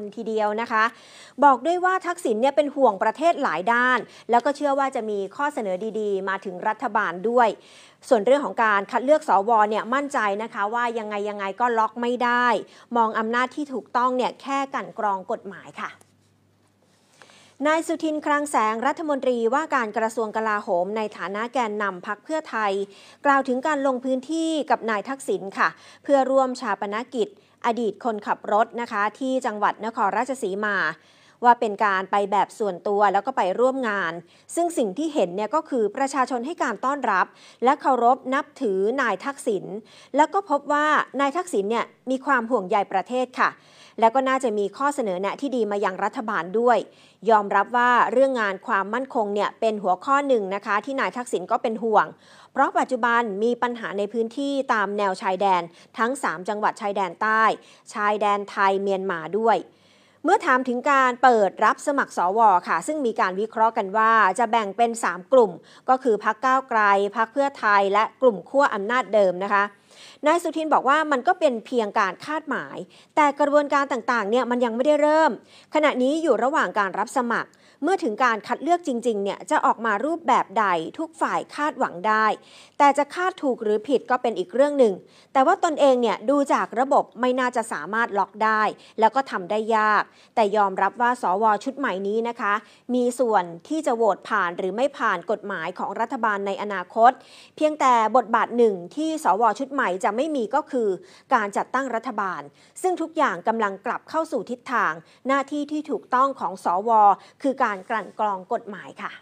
นทีเดียวนะคะ บอกด้วยว่าทักษิณเนี่ยเป็นห่วงประเทศหลายด้าน แล้วก็เชื่อว่าจะมีข้อเสนอดีๆมาถึงรัฐบาลด้วย ส่วนเรื่องของการคัดเลือกสอวอเนี่ยมั่นใจนะคะว่ายังไงยังไงก็ล็อกไม่ได้ มองอำนาจที่ถูกต้องเนี่ยแค่กันกรองกฎหมายค่ะนายสุทินคลังแสงรัฐมนตรีว่าการกระทรวงกลาโหมในฐานะแกนนำพักเพื่อไทย กล่าวถึงการลงพื้นที่กับนายทักษิณค่ะ เพื่อร่วมชาปนกิจอดีตคนขับรถนะคะ ที่จังหวัดนครราชสีมา ว่าเป็นการไปแบบส่วนตัวแล้วก็ไปร่วมงาน ซึ่งสิ่งที่เห็นเนี่ยก็คือประชาชนให้การต้อนรับ และเคารพนับถือนายทักษิณแล้วก็พบว่านายทักษิณเนี่ยมีความห่วงใยประเทศค่ะและก็น่าจะมีข้อเสนอแนะที่ดีมายังรัฐบาลด้วย ยอมรับว่าเรื่องงานความมั่นคงเนี่ยเป็นหัวข้อหนึ่งนะคะ ที่นายทักษิณก็เป็นห่วง เพราะปัจจุบันมีปัญหาในพื้นที่ตามแนวชายแดน ทั้ง 3 จังหวัดชายแดนใต้ ชายแดนไทยเมียนมาด้วย เมื่อถามถึงการเปิดรับสมัครสวค่ะ ซึ่งมีการวิเคราะห์กันว่า จะแบ่งเป็น 3 กลุ่ม ก็คือพักก้าวไกลพักเพื่อไทยและกลุ่มขั้วอำนาจเดิมนะคะนายสุทินบอกว่ามันก็เป็นเพียงการคาดหมาย แต่กระบวนการต่างๆเนี่ยมันยังไม่ได้เริ่ม ขณะนี้อยู่ระหว่างการรับสมัคร เมื่อถึงการคัดเลือกจริงๆเนี่ยจะออกมารูปแบบใดทุกฝ่ายคาดหวังได้ แต่จะคาดถูกหรือผิดก็เป็นอีกเรื่องหนึ่ง แต่ว่าตนเองเนี่ยดูจากระบบไม่น่าจะสามารถล็อกได้ แล้วก็ทำได้ยาก แต่ยอมรับว่าสวชุดใหม่นี้นะคะ มีส่วนที่จะโหวตผ่านหรือไม่ผ่านกฎหมายของรัฐบาลในอนาคต เพียงแต่บทบาทหนึ่ง ที่สวชุดใหม่หม่จะไม่มีก็คือการจัดตั้งรัฐบาล ซึ่งทุกอย่างกำลังกลับเข้าสู่ทิศทาง หน้าที่ที่ถูกต้องของสอวอ คือการกลั่นกรองกฎหมายค่ะ